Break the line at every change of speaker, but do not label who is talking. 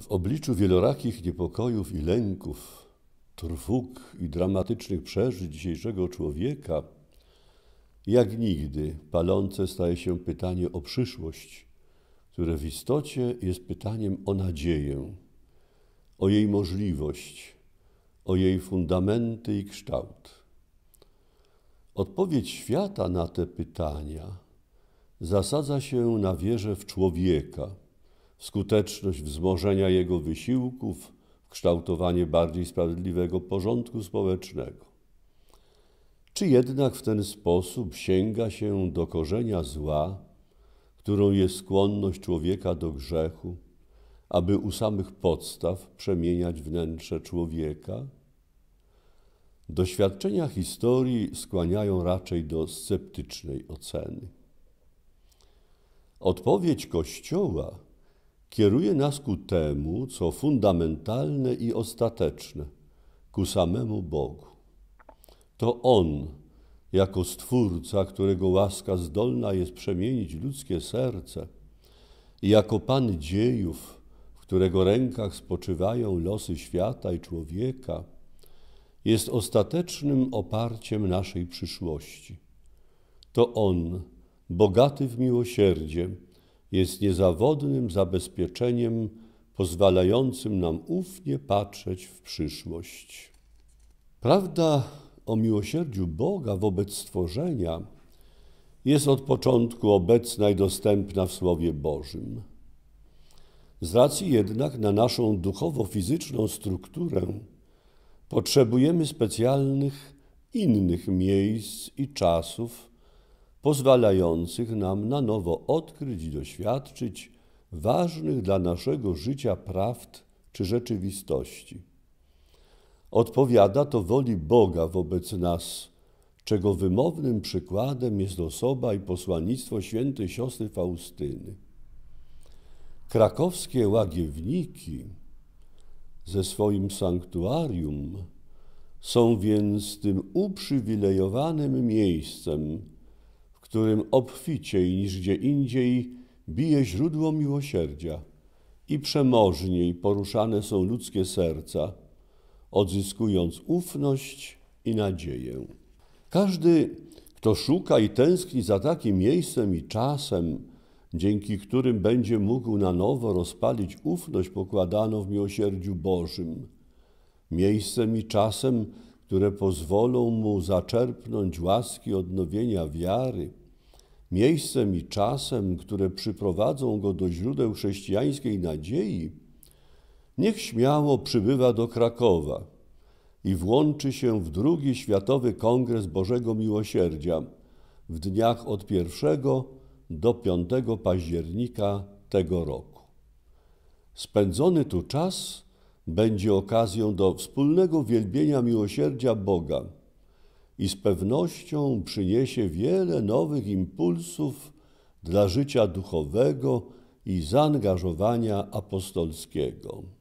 W obliczu wielorakich niepokojów i lęków, trwóg i dramatycznych przeżyć dzisiejszego człowieka, jak nigdy palące staje się pytanie o przyszłość, które w istocie jest pytaniem o nadzieję, o jej możliwość, o jej fundamenty i kształt. Odpowiedź świata na te pytania zasadza się na wierze w człowieka skuteczność wzmożenia jego wysiłków w kształtowanie bardziej sprawiedliwego porządku społecznego. Czy jednak w ten sposób sięga się do korzenia zła, którą jest skłonność człowieka do grzechu, aby u samych podstaw przemieniać wnętrze człowieka? Doświadczenia historii skłaniają raczej do sceptycznej oceny. Odpowiedź Kościoła kieruje nas ku temu, co fundamentalne i ostateczne, ku samemu Bogu. To On, jako Stwórca, którego łaska zdolna jest przemienić ludzkie serce, i jako Pan dziejów, w którego rękach spoczywają losy świata i człowieka, jest ostatecznym oparciem naszej przyszłości. To On, bogaty w miłosierdzie, jest niezawodnym zabezpieczeniem pozwalającym nam ufnie patrzeć w przyszłość. Prawda o miłosierdziu Boga wobec stworzenia jest od początku obecna i dostępna w Słowie Bożym. Z racji jednak na naszą duchowo-fizyczną strukturę potrzebujemy specjalnych innych miejsc i czasów, pozwalających nam na nowo odkryć i doświadczyć ważnych dla naszego życia prawd czy rzeczywistości. Odpowiada to woli Boga wobec nas, czego wymownym przykładem jest osoba i posłannictwo świętej siostry Faustyny. Krakowskie łagiewniki ze swoim sanktuarium są więc tym uprzywilejowanym miejscem, którym obficiej niż gdzie indziej bije źródło miłosierdzia i przemożniej poruszane są ludzkie serca, odzyskując ufność i nadzieję. Każdy, kto szuka i tęskni za takim miejscem i czasem, dzięki którym będzie mógł na nowo rozpalić ufność pokładaną w miłosierdziu Bożym, miejscem i czasem, które pozwolą mu zaczerpnąć łaski odnowienia wiary, miejscem i czasem, które przyprowadzą go do źródeł chrześcijańskiej nadziei, niech śmiało przybywa do Krakowa i włączy się w drugi Światowy Kongres Bożego Miłosierdzia w dniach od 1 do 5 października tego roku. Spędzony tu czas będzie okazją do wspólnego wielbienia miłosierdzia Boga i z pewnością przyniesie wiele nowych impulsów dla życia duchowego i zaangażowania apostolskiego.